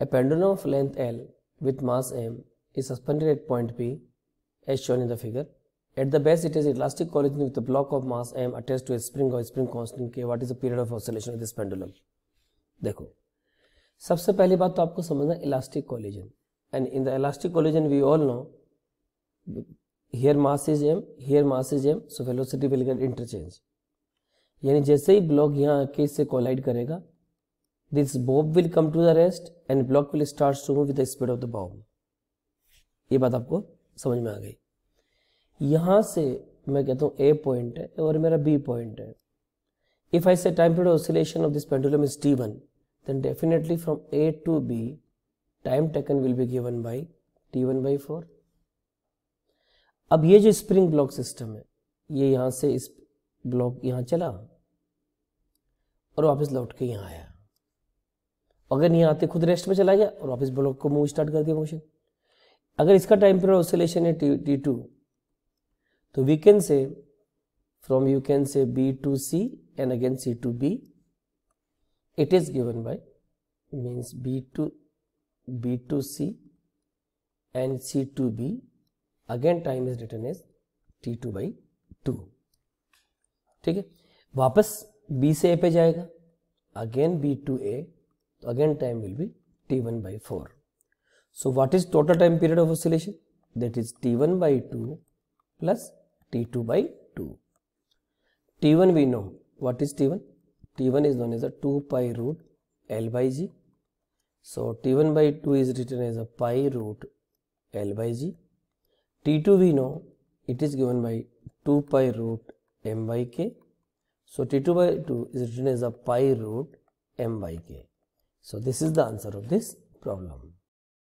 A pendulum of length L with mass M is suspended at point P as shown in the figure. At the base it is elastic collision with the block of mass M attached to a spring or spring constant K. What is the period of oscillation of this pendulum? देखो सबसे पहली बात तो आपको समझना elastic collision and in the elastic collision we all know here mass is M here mass is M so velocity will get interchange यानी जैसे ही block यहाँ आके इससे कोलाइड करेगा this bob will come to the rest and block will start to move with the speed of the bob ये बात आपको समझ में आ गई यहाँ से मैं कहता हूँ ए पॉइंट है और मेरा बी पॉइंट है if I say time period oscillation of this pendulum is T one then definitely from A to B time taken will be given by T one by four अब ये जो spring block system है ये यहाँ से इस block यहाँ चला और वापस लौट के यहाँ आया अगर नहीं आते खुद रेस्ट में चला गया और वापस ब्लॉक को मूव स्टार्ट कर दिया मोशन अगर इसका टाइम पीरियड ऑसोलेशन है टी टी टू तो we can say from you can say B to C and again C to B it is given by means B to B to C and C to B again time is return is T two by two ठीक है वापस B से A पे जाएगा again B to A again time will be T1 by 4. So what is total time period of oscillation? That is T1 by 2 plus T2 by 2. T1 we know. What is T1? T1 is known as a 2 pi root L by G. So T1 by 2 is written as a pi root L by G. T2 we know it is given by 2 pi root M by K. So T2 by 2 is written as a pi root M by K. So, this is the answer of this problem.